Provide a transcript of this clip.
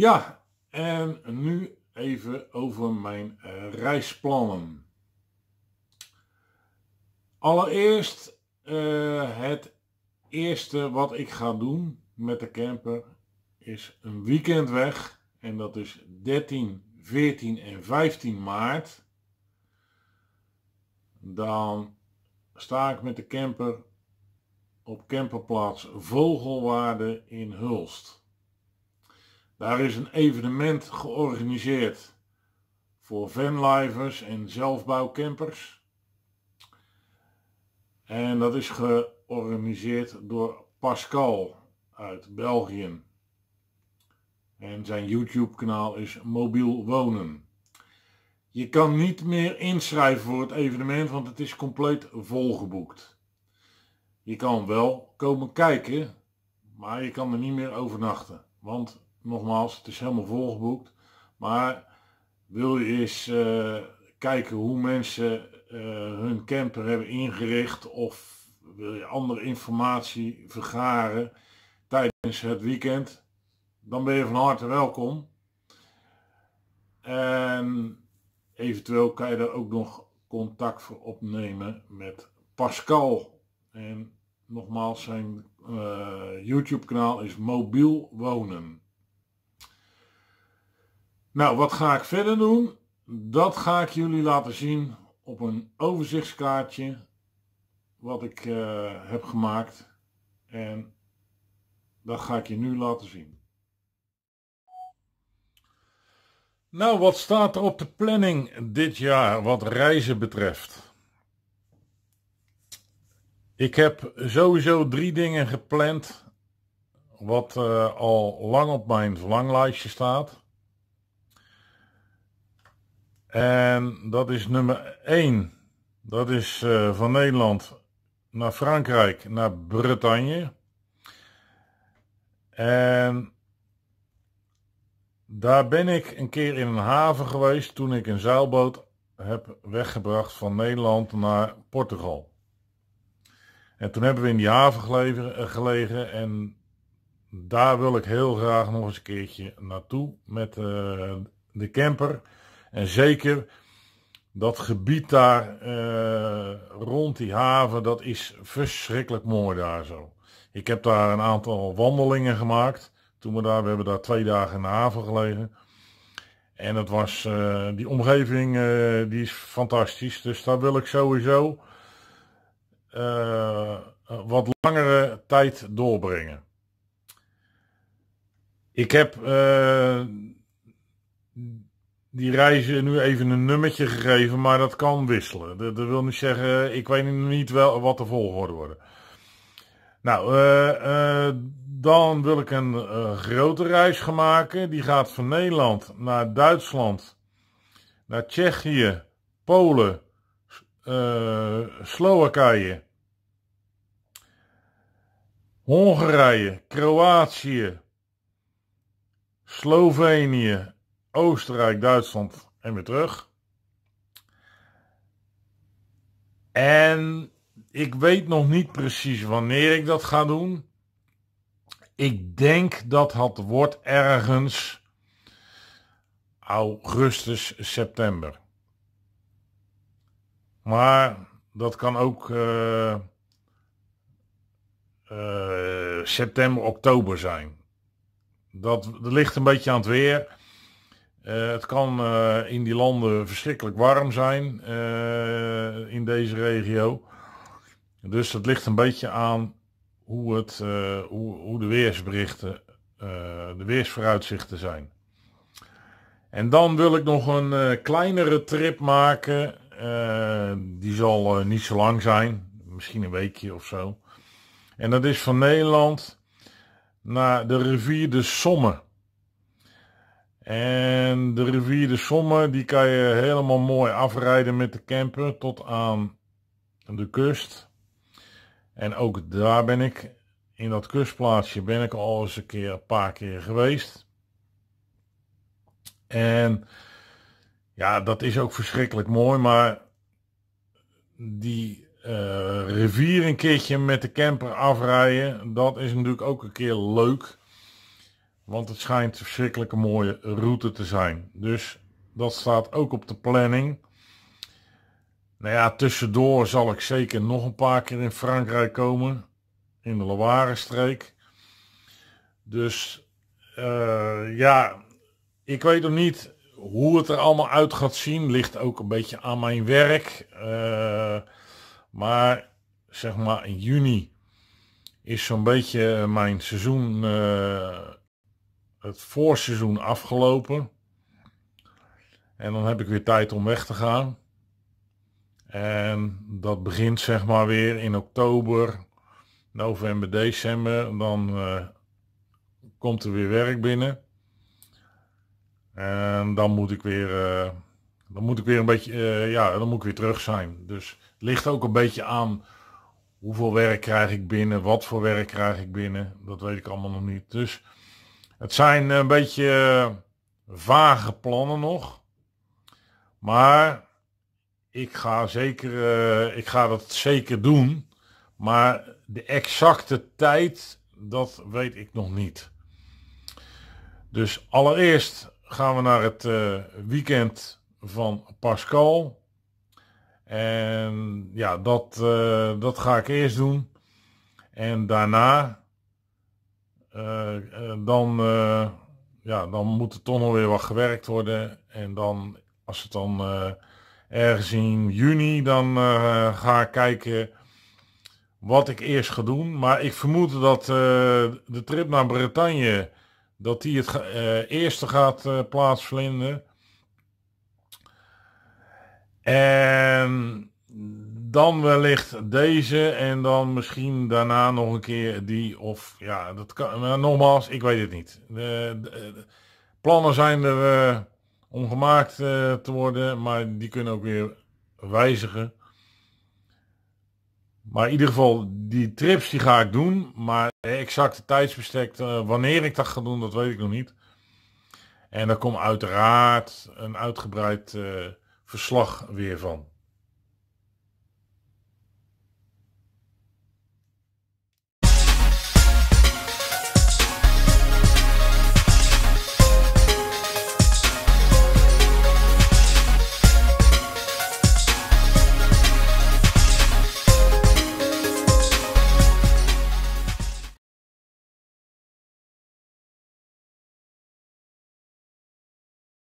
Ja, en nu even over mijn eh, reisplannen. Allereerst eh, het eerste wat ik ga doen met de camper is een weekend weg. En dat is 13, 14 en 15 maart. Dan sta ik met de camper op camperplaats Vogelwaarde in Hulst. Daar is een evenement georganiseerd voor vanlivers en zelfbouwcampers. En dat is georganiseerd door Pascal uit België. En zijn YouTube-kanaal is Mobiel Wonen. Je kan niet meer inschrijven voor het evenement, want het is compleet volgeboekt. Je kan wel komen kijken, maar je kan er niet meer overnachten, want nogmaals, het is helemaal volgeboekt. Maar wil je eens eh, kijken hoe mensen eh, hun camper hebben ingericht of wil je andere informatie vergaren tijdens het weekend, dan ben je van harte welkom. En eventueel kan je daar ook nog contact voor opnemen met Pascal. En nogmaals, zijn eh, YouTube kanaal is Mobiel Wonen. Nou, wat ga ik verder doen? Dat ga ik jullie laten zien op een overzichtskaartje wat ik eh, heb gemaakt. En dat ga ik je nu laten zien. Nou, wat staat er op de planning dit jaar wat reizen betreft? Ik heb sowieso drie dingen gepland wat eh, al lang op mijn verlanglijstje staat. En dat is nummer 1. Dat is eh, van Nederland naar Frankrijk, naar Bretagne. En daar ben ik een keer in een haven geweest toen ik een zeilboot heb weggebracht van Nederland naar Portugal. En toen hebben we in die haven eh, gelegen, en daar wil ik heel graag nog eens een keertje naartoe met eh, de camper. En zeker dat gebied daar eh, rond die haven, dat is verschrikkelijk mooi daar zo. Ik heb daar een aantal wandelingen gemaakt. Toen we daar, we hebben daar twee dagen in de haven gelegen. En het was, eh, die omgeving eh, die is fantastisch. Dus daar wil ik sowieso wat langere tijd doorbrengen. Ik heb die reizen nu even een nummertje gegeven, maar dat kan wisselen. Dat, wil niet zeggen, ik weet niet wel wat de volgorde worden. Nou, eh, eh, dan wil ik een eh, grote reis gaan maken. Die gaat van Nederland naar Duitsland, naar Tsjechië, Polen, Slowakije, Hongarije, Kroatië, Slovenië Oostenrijk, Duitsland en weer terug. En ik weet nog niet precies wanneer ik dat ga doen. Ik denk dat het wordt ergens augustus, september. Maar dat kan ook eh, eh, september, oktober zijn. dat ligt een beetje aan het weer. Eh, het kan eh, in die landen verschrikkelijk warm zijn eh, in deze regio. Dus dat ligt een beetje aan hoe, het, hoe de weersberichten, de weersvooruitzichten zijn. En dan wil ik nog een kleinere trip maken. die zal niet zo lang zijn, misschien een weekje of zo. En dat is van Nederland naar de rivier de Somme. En de rivier de Somme, die kan je helemaal mooi afrijden met de camper tot aan de kust. En ook daar ben ik, in dat kustplaatsje ben ik al eens een keer, een paar keer geweest. En ja, dat is ook verschrikkelijk mooi, maar die eh, rivier een keertje met de camper afrijden, dat is natuurlijk ook een keer leuk. Want het schijnt een verschrikkelijke mooie route te zijn. Dus dat staat ook op de planning. Nou ja, tussendoor zal ik zeker nog een paar keer in Frankrijk komen. In de Loire-streek. Dus eh, ja, ik weet nog niet hoe het er allemaal uit gaat zien. Ligt ook een beetje aan mijn werk. Eh, maar zeg maar in juni is zo'n beetje mijn seizoen... Eh, het voorseizoen afgelopen. En dan heb ik weer tijd om weg te gaan. En dat begint zeg maar weer in oktober, november, december. Dan eh, komt er weer werk binnen. En dan moet ik weer, eh, dan moet ik weer een beetje, eh, ja, dan moet ik weer terug zijn. Dus het ligt ook een beetje aan hoeveel werk krijg ik binnen, wat voor werk krijg ik binnen. Dat weet ik allemaal nog niet. Dus het zijn een beetje eh, vage plannen nog. Maar ik ga, zeker, eh, ik ga dat zeker doen. Maar de exacte tijd, dat weet ik nog niet. Dus allereerst gaan we naar het eh, weekend van Pascal. En ja, dat, dat ga ik eerst doen. En daarna eh, eh, dan, eh, ja, dan moet er toch weer wat gewerkt worden. En dan, als het dan ergens in juni, dan ga ik kijken wat ik eerst ga doen. Maar ik vermoed dat de trip naar Bretagne, dat die het eerste gaat plaatsvinden. En dan wellicht deze en dan misschien daarna nog een keer die of ja, dat kan. nogmaals, ik weet het niet. De, plannen zijn er eh, om gemaakt eh, te worden, maar die kunnen ook weer wijzigen. Maar in ieder geval, die trips die ga ik doen. Maar exacte tijdsbestek, eh, wanneer ik dat ga doen, dat weet ik nog niet. En daar komt uiteraard een uitgebreid verslag weer van.